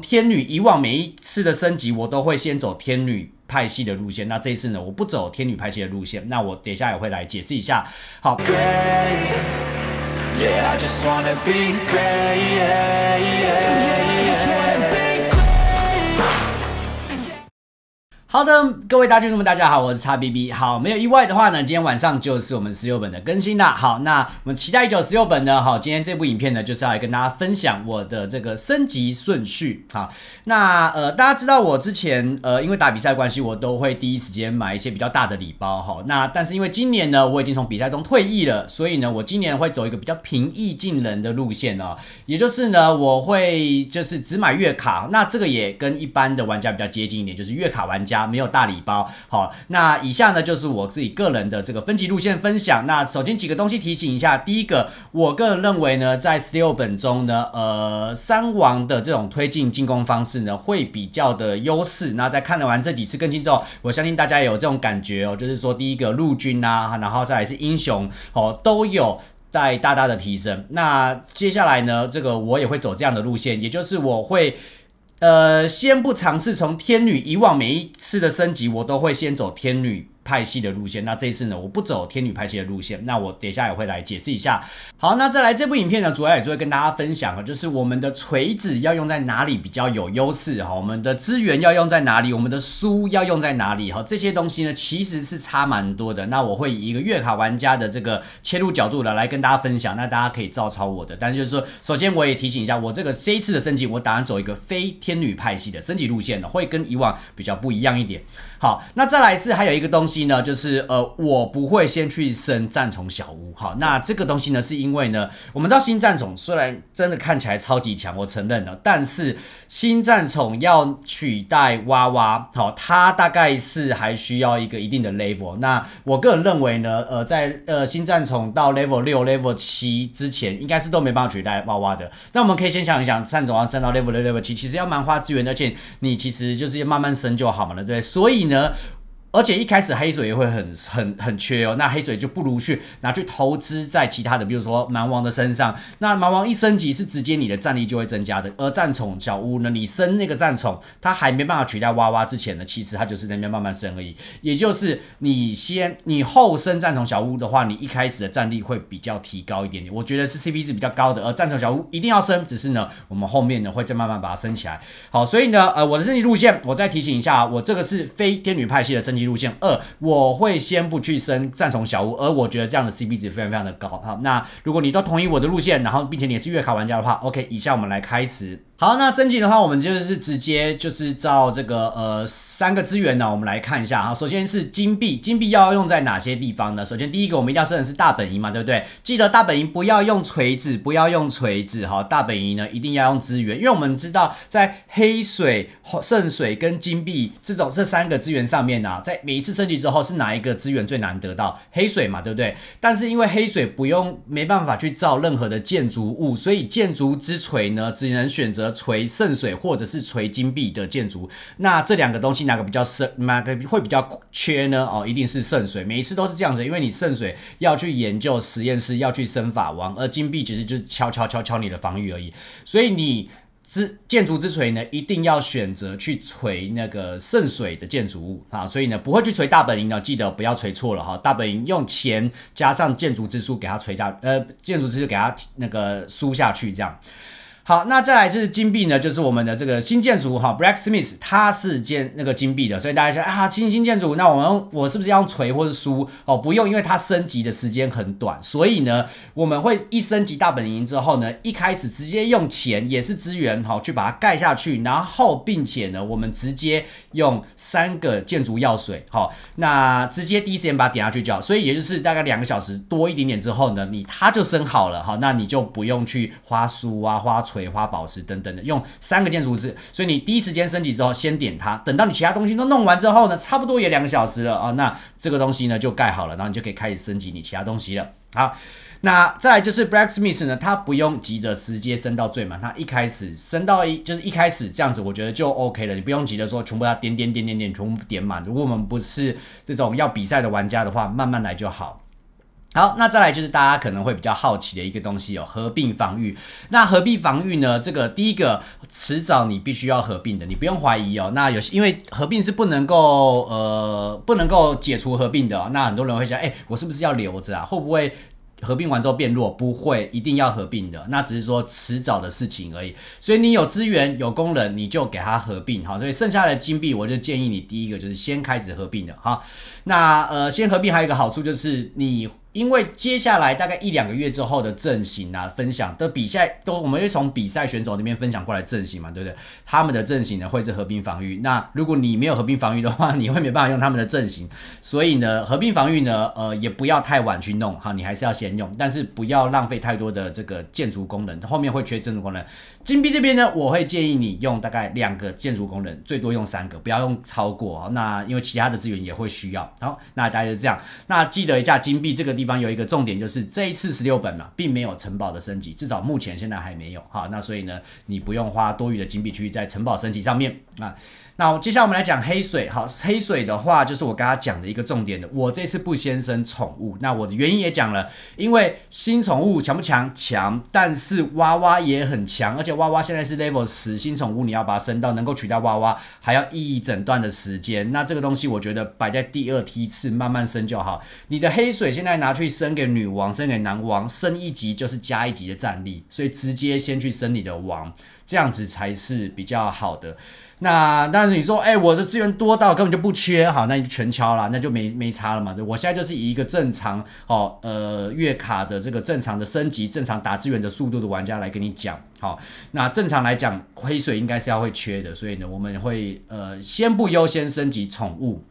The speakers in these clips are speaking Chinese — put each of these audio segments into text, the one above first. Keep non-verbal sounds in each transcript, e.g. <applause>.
天女以往每一次的升级，我都会先走天女派系的路线。那这一次呢，我不走天女派系的路线。那我等一下也会来解释一下。好。好的，各位大军们，大家好，我是叉 BB。好，没有意外的话呢，今天晚上就是我们十六本的更新了。好，那我们期待已久十六本呢，好，今天这部影片呢就是要来跟大家分享我的这个升级顺序。好，那呃，大家知道我之前呃，因为打比赛关系，我都会第一时间买一些比较大的礼包哈。那但是因为今年呢，我已经从比赛中退役了，所以呢，我今年会走一个比较平易近人的路线哦，也就是呢，我会就是只买月卡。那这个也跟一般的玩家比较接近一点，就是月卡玩家。没有大礼包。好，那以下呢就是我自己个人的这个分级路线分享。那首先几个东西提醒一下，第一个，我个人认为呢，在十六本中呢，呃，三王的这种推进进攻方式呢，会比较的优势。那在看了完这几次更新之后，我相信大家有这种感觉哦，就是说，第一个陆军啊，然后再来是英雄哦，都有在大大的提升。那接下来呢，这个我也会走这样的路线，也就是我会。呃，先不尝试从天女，以往每一次的升级，我都会先走天女。派系的路线，那这一次呢，我不走天女派系的路线，那我一下也会来解释一下。好，那再来这部影片呢，主要也是会跟大家分享哈，就是我们的锤子要用在哪里比较有优势哈，我们的资源要用在哪里，我们的书要用在哪里哈，这些东西呢其实是差蛮多的。那我会以一个月卡玩家的这个切入角度呢来跟大家分享，那大家可以照抄我的。但是就是说，首先我也提醒一下，我这个这一次的升级，我打算走一个非天女派系的升级路线的，会跟以往比较不一样一点。好，那再来是还有一个东西。机呢，就是呃，我不会先去升战宠小屋。好，那这个东西呢，是因为呢，我们知道新战宠虽然真的看起来超级强，我承认了，但是新战宠要取代娃娃，好，它大概是还需要一个一定的 level。那我个人认为呢，呃，在呃新战宠到 level 六、level 七之前，应该是都没办法取代娃娃的。那我们可以先想一想，战宠要升到 level 六、level 七，其实要蛮花资源，而且你其实就是慢慢升就好嘛了，对。所以呢。而且一开始黑水也会很很很缺哦，那黑水就不如去拿去投资在其他的，比如说蛮王的身上。那蛮王一升级是直接你的战力就会增加的。而战宠小屋呢，你升那个战宠，它还没办法取代娃娃之前呢，其实它就是那边慢慢升而已。也就是你先你后升战宠小屋的话，你一开始的战力会比较提高一点点。我觉得是 CP 值比较高的。而战宠小屋一定要升，只是呢，我们后面呢会再慢慢把它升起来。好，所以呢，呃，我的升级路线我再提醒一下，我这个是非天女派系的升级。路线二，我会先不去升战宠小屋，而我觉得这样的 CP 值非常非常的高。好，那如果你都同意我的路线，然后并且你也是月卡玩家的话，OK，以下我们来开始。好，那升级的话，我们就是直接就是造这个呃三个资源呢，我们来看一下哈。首先是金币，金币要用在哪些地方呢？首先第一个，我们一定要升的是大本营嘛，对不对？记得大本营不要用锤子，不要用锤子哈。大本营呢，一定要用资源，因为我们知道在黑水、圣水跟金币这种这三个资源上面呢，在每一次升级之后是哪一个资源最难得到？黑水嘛，对不对？但是因为黑水不用，没办法去造任何的建筑物，所以建筑之锤呢，只能选择。锤圣水或者是锤金币的建筑，那这两个东西哪个比较深，哪个会比较缺呢？哦，一定是圣水，每一次都是这样子，因为你圣水要去研究实验室，要去升法王，而金币其实就是敲敲敲敲你的防御而已。所以你之建筑之锤呢，一定要选择去锤那个圣水的建筑物啊。所以呢，不会去锤大本营的，记得不要锤错了哈。大本营用钱加上建筑之书给他锤下，呃，建筑之书给他那个输下去，这样。好，那再来就是金币呢，就是我们的这个新建筑哈，Blacksmith，它是建那个金币的，所以大家说啊，新新建筑，那我们我是不是要用锤或者书哦？不用，因为它升级的时间很短，所以呢，我们会一升级大本营之后呢，一开始直接用钱也是资源哈，去把它盖下去，然后并且呢，我们直接用三个建筑药水哈，那直接第一时间把它点下去就好，所以也就是大概两个小时多一点点之后呢，你它就升好了哈，那你就不用去花书啊，花。葵花宝石等等的，用三个建筑物质，所以你第一时间升级之后，先点它。等到你其他东西都弄完之后呢，差不多也两个小时了啊，那这个东西呢就盖好了，然后你就可以开始升级你其他东西了。好，那再来就是 blacksmith 呢，它不用急着直接升到最满，它一开始升到一，就是一开始这样子，我觉得就 OK 了，你不用急着说全部要点点点点点全部点满。如果我们不是这种要比赛的玩家的话，慢慢来就好。好，那再来就是大家可能会比较好奇的一个东西哦，合并防御。那合并防御呢？这个第一个迟早你必须要合并的，你不用怀疑哦。那有些因为合并是不能够呃不能够解除合并的哦。那很多人会想，哎，我是不是要留着啊？会不会合并完之后变弱？不会，一定要合并的。那只是说迟早的事情而已。所以你有资源有功能，你就给它合并好。所以剩下的金币，我就建议你第一个就是先开始合并的哈。那呃，先合并还有一个好处就是你。因为接下来大概一两个月之后的阵型啊，分享的比赛都，我们会从比赛选手那边分享过来阵型嘛，对不对？他们的阵型呢会是合并防御，那如果你没有合并防御的话，你会没办法用他们的阵型。所以呢，合并防御呢，呃，也不要太晚去弄，好，你还是要先用，但是不要浪费太多的这个建筑功能，后面会缺建筑功能。金币这边呢，我会建议你用大概两个建筑功能，最多用三个，不要用超过啊。那因为其他的资源也会需要。好，那大家就这样，那记得一下金币这个。地方有一个重点，就是这一次十六本嘛，并没有城堡的升级，至少目前现在还没有哈。那所以呢，你不用花多余的金币去在城堡升级上面啊。那接下来我们来讲黑水。好，黑水的话就是我刚刚讲的一个重点的。我这次不先生宠物，那我的原因也讲了，因为新宠物强不强？强，但是娃娃也很强，而且娃娃现在是 level 十，新宠物你要把它升到能够取代娃娃，还要一整段的时间。那这个东西我觉得摆在第二梯次，慢慢升就好。你的黑水现在拿去升给女王，升给男王，升一级就是加一级的战力，所以直接先去升你的王。这样子才是比较好的。那但是你说，哎，我的资源多到根本就不缺，好，那就全敲了，那就没没差了嘛。我现在就是以一个正常哦呃月卡的这个正常的升级、正常打资源的速度的玩家来跟你讲。好，那正常来讲，黑水应该是要会缺的，所以呢，我们会呃先不优先升级宠物。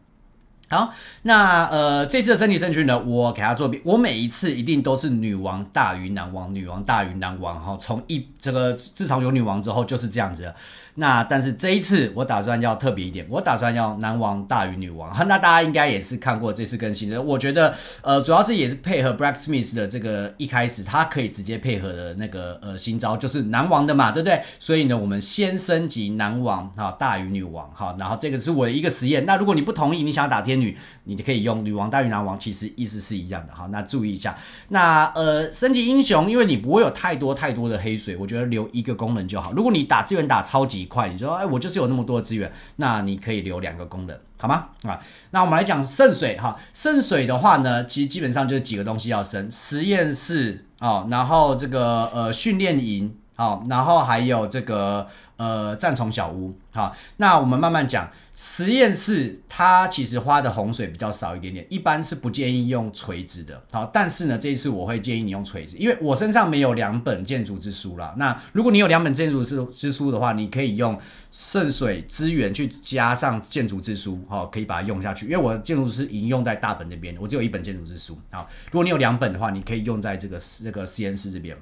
好，那呃这次的身体顺序呢，我给他做我每一次一定都是女王大于男王，女王大于男王哈。从一这个自从有女王之后就是这样子。那但是这一次我打算要特别一点，我打算要男王大于女王。那大家应该也是看过这次更新的，我觉得呃主要是也是配合 b r a d s m i t h 的这个一开始他可以直接配合的那个呃新招就是男王的嘛，对不对？所以呢我们先升级男王哈大于女王哈，然后这个是我的一个实验。那如果你不同意，你想打天。女，你可以用女王大于男王，其实意思是一样的哈。那注意一下，那呃升级英雄，因为你不会有太多太多的黑水，我觉得留一个功能就好。如果你打资源打超级快，你说哎我就是有那么多资源，那你可以留两个功能，好吗？啊，那我们来讲圣水哈，圣水的话呢，其实基本上就是几个东西要升实验室啊，然后这个呃训练营。好，然后还有这个呃，战宠小屋。好，那我们慢慢讲。实验室它其实花的洪水比较少一点点，一般是不建议用垂直的。好，但是呢，这一次我会建议你用垂直，因为我身上没有两本建筑之书啦。那如果你有两本建筑之之书的话，你可以用渗水资源去加上建筑之书，好，可以把它用下去。因为我建筑师经用在大本这边，我只有一本建筑之书。好，如果你有两本的话，你可以用在这个这个实验室这边。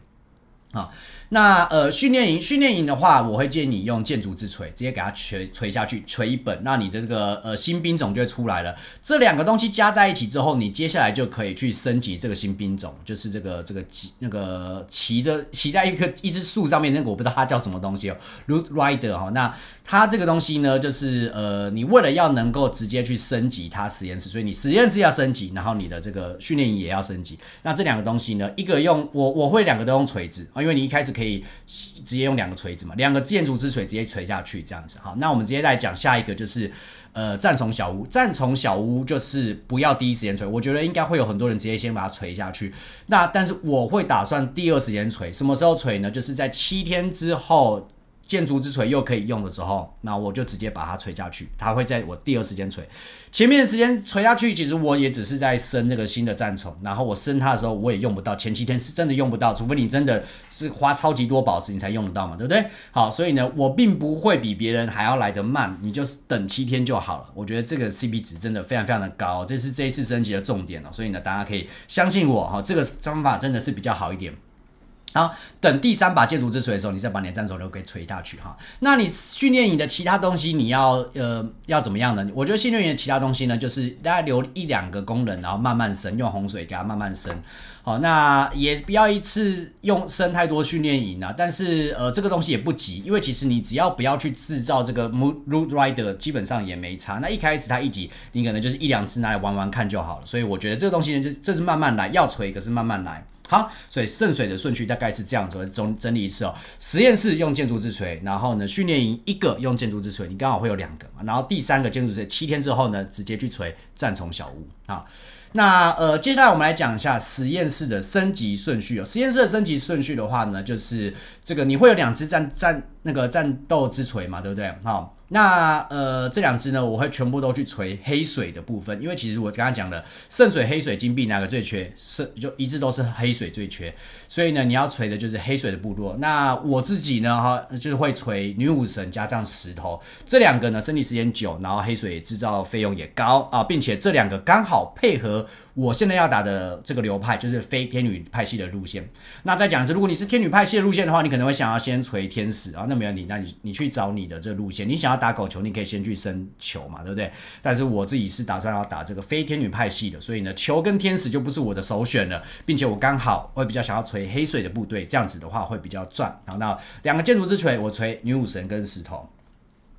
好，那呃训练营训练营的话，我会建议你用建筑之锤直接给它锤锤下去，锤一本，那你的这个呃新兵种就出来了。这两个东西加在一起之后，你接下来就可以去升级这个新兵种，就是这个这个骑那个骑着骑在一棵一只树上面那个，我不知道它叫什么东西哦 r o o t Rider 哈。那它这个东西呢，就是呃你为了要能够直接去升级它实验室，所以你实验室要升级，然后你的这个训练营也要升级。那这两个东西呢，一个用我我会两个都用锤子啊，因为你一开始可可以直接用两个锤子嘛？两个建筑之锤直接锤下去这样子。好，那我们直接来讲下一个，就是呃战从小屋。战从小屋就是不要第一时间锤，我觉得应该会有很多人直接先把它锤下去。那但是我会打算第二时间锤，什么时候锤呢？就是在七天之后。建筑之锤又可以用的时候，那我就直接把它锤下去。它会在我第二时间锤，前面的时间锤下去，其实我也只是在升那个新的战宠。然后我升它的时候，我也用不到，前七天是真的用不到，除非你真的是花超级多宝石，你才用得到嘛，对不对？好，所以呢，我并不会比别人还要来得慢，你就等七天就好了。我觉得这个 CP 值真的非常非常的高，这是这一次升级的重点了。所以呢，大家可以相信我哈，这个方法真的是比较好一点。好，等第三把戒毒之锤的时候，你再把你的战手流给锤下去哈。那你训练营的其他东西，你要呃要怎么样呢？我觉得训练营的其他东西呢，就是大家留一两个功能，然后慢慢升，用洪水给它慢慢升。好，那也不要一次用升太多训练营啊。但是呃，这个东西也不急，因为其实你只要不要去制造这个 mood r t rider，基本上也没差。那一开始它一级，你可能就是一两次拿来玩玩看就好了。所以我觉得这个东西呢，就这是慢慢来，要锤，可是慢慢来。好，所以圣水的顺序大概是这样子，整整理一次哦。实验室用建筑之锤，然后呢，训练营一个用建筑之锤，你刚好会有两个嘛。然后第三个建筑锤，七天之后呢，直接去锤战虫小屋。好，那呃，接下来我们来讲一下实验室的升级顺序。哦。实验室的升级顺序的话呢，就是这个你会有两只战战那个战斗之锤嘛，对不对？好。那呃，这两只呢，我会全部都去锤黑水的部分，因为其实我刚刚讲了，圣水、黑水、金币哪个最缺，是就一直都是黑水最缺，所以呢，你要锤的就是黑水的部落。那我自己呢，哈，就是会锤女武神加上石头这两个呢，升级时间久，然后黑水制造费用也高啊，并且这两个刚好配合我现在要打的这个流派，就是非天女派系的路线。那再讲一次，如果你是天女派系的路线的话，你可能会想要先锤天使啊，那没有问题，那你你去找你的这个路线，你想要。打狗球，你可以先去升球嘛，对不对？但是我自己是打算要打这个飞天女派系的，所以呢，球跟天使就不是我的首选了，并且我刚好会比较想要锤黑水的部队，这样子的话会比较赚。好，那两个建筑之锤，我锤女武神跟石头。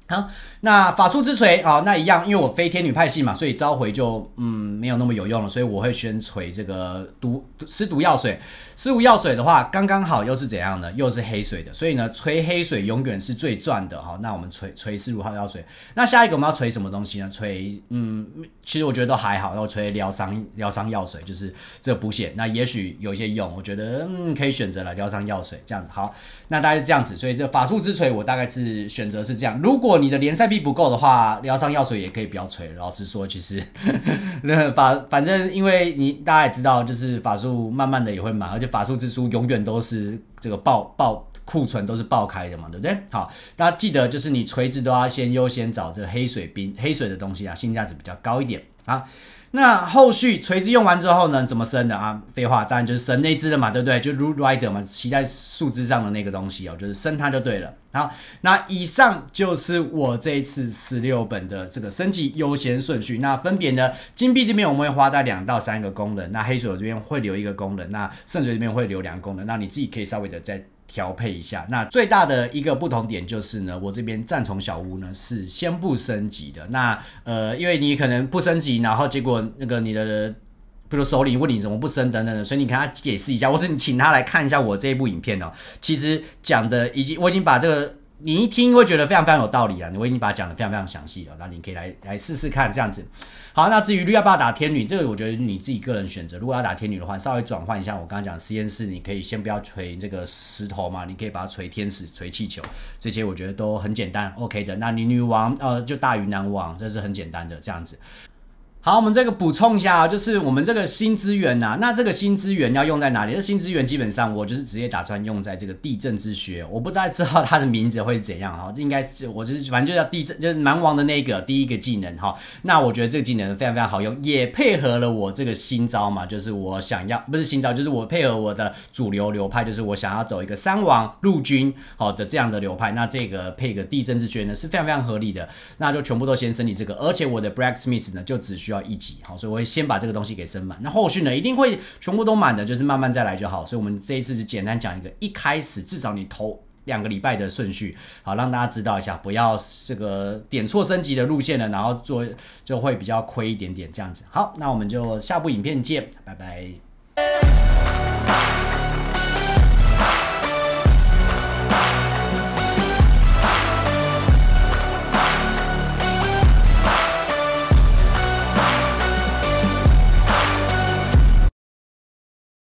好，那法术之锤，好，那一样，因为我飞天女派系嘛，所以召回就嗯没有那么有用了，所以我会先锤这个毒施毒药水。四五药水的话，刚刚好又是怎样呢？又是黑水的，所以呢，锤黑水永远是最赚的。好，那我们锤锤四五号药水。那下一个我们要锤什么东西呢？锤，嗯，其实我觉得都还好。然后锤疗伤疗伤药水，就是这个补血。那也许有一些用，我觉得嗯，可以选择来疗伤药水这样子。好，那大概是这样子。所以这法术之锤，我大概是选择是这样。如果你的联赛币不够的话，疗伤药水也可以不要锤。老实说，其实那法 <laughs> <laughs> 反正因为你大家也知道，就是法术慢慢的也会满，而且。法术之书永远都是这个爆爆。库存都是爆开的嘛，对不对？好，大家记得就是你垂直都要先优先找这黑水兵、黑水的东西啊，性价比比较高一点啊。那后续锤子用完之后呢，怎么升的啊？废话，当然就是升那只的嘛，对不对？就 root rider 嘛，骑在树枝上的那个东西哦，就是升它就对了。好，那以上就是我这一次十六本的这个升级优先顺序。那分别呢，金币这边我们会花在两到三个功能，那黑水这边会留一个功能，那圣水这边会留两个功能。那你自己可以稍微的再。调配一下，那最大的一个不同点就是呢，我这边战宠小屋呢是先不升级的。那呃，因为你可能不升级，然后结果那个你的，比如首领问你怎么不升等等的，所以你跟他解释一下，或是你请他来看一下我这一部影片哦。其实讲的已经，我已经把这个。你一听会觉得非常非常有道理啊！我已经把它讲的非常非常详细了，那你可以来来试试看这样子。好，那至于绿不爸打天女，这个我觉得你自己个人选择。如果要打天女的话，稍微转换一下，我刚刚讲实验室，你可以先不要锤这个石头嘛，你可以把它锤天使、锤气球，这些我觉得都很简单，OK 的。那你女王，呃，就大于男王，这是很简单的这样子。好，我们这个补充一下啊，就是我们这个新资源呐，那这个新资源要用在哪里？这新资源基本上我就是直接打算用在这个地震之学，我不太知道它的名字会是怎样哈，应该是我就是反正就叫地震，就是蛮王的那个第一个技能哈。那我觉得这个技能非常非常好用，也配合了我这个新招嘛，就是我想要不是新招，就是我配合我的主流流派，就是我想要走一个三王陆军好的这样的流派，那这个配个地震之学呢是非常非常合理的。那就全部都先升级这个，而且我的 Blacksmith 呢就只需。要一级好，所以我会先把这个东西给升满。那后续呢，一定会全部都满的，就是慢慢再来就好。所以我们这一次就简单讲一个，一开始至少你投两个礼拜的顺序，好让大家知道一下，不要这个点错升级的路线了，然后做就会比较亏一点点这样子。好，那我们就下部影片见，拜拜。